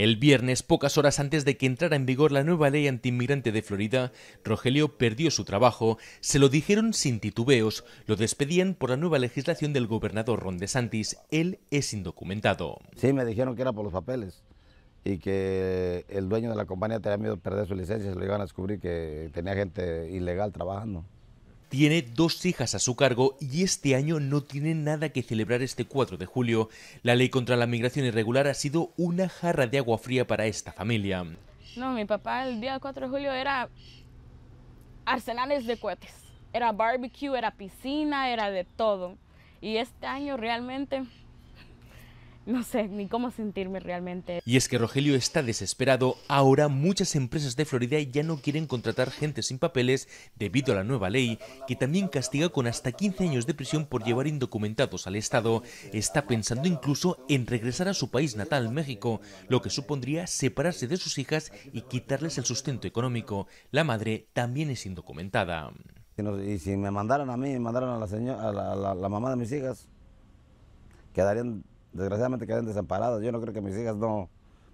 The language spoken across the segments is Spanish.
El viernes, pocas horas antes de que entrara en vigor la nueva ley antiinmigrante de Florida, Rogelio perdió su trabajo, se lo dijeron sin titubeos, lo despedían por la nueva legislación del gobernador Ron DeSantis, él es indocumentado. Sí, me dijeron que era por los papeles y que el dueño de la compañía tenía miedo de perder su licencia, se lo iban a descubrir que tenía gente ilegal trabajando. Tiene dos hijas a su cargo y este año no tiene nada que celebrar este 4 de julio. La ley contra la migración irregular ha sido una jarra de agua fría para esta familia. No, mi papá el día 4 de julio era arsenales de cohetes. Era barbecue, era piscina, era de todo. Y este año realmente no sé ni cómo sentirme realmente. Y es que Rogelio está desesperado. Ahora muchas empresas de Florida ya no quieren contratar gente sin papeles debido a la nueva ley, que también castiga con hasta 15 años de prisión por llevar indocumentados al Estado. Está pensando incluso en regresar a su país natal, México, lo que supondría separarse de sus hijas y quitarles el sustento económico. La madre también es indocumentada. Y si me mandaran a mí, mandaran a la, la mamá de mis hijas, quedarían desgraciadamente quedan desamparados. Yo no creo que mis hijas no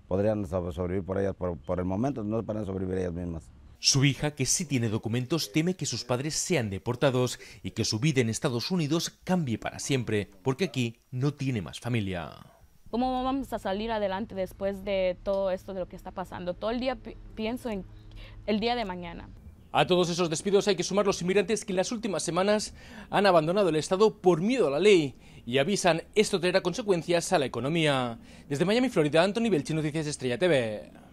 podrían sobrevivir por ellas, por, el momento no podrían sobrevivir ellas mismas. Su hija, que sí tiene documentos, teme que sus padres sean deportados y que su vida en Estados Unidos cambie para siempre, porque aquí no tiene más familia. ¿Cómo vamos a salir adelante después de todo esto de lo que está pasando? Todo el día pienso en el día de mañana. A todos esos despidos hay que sumar los inmigrantes que en las últimas semanas han abandonado el Estado por miedo a la ley y avisan esto traerá consecuencias a la economía. Desde Miami, Florida, Antonio Belchi, Noticias Estrella TV.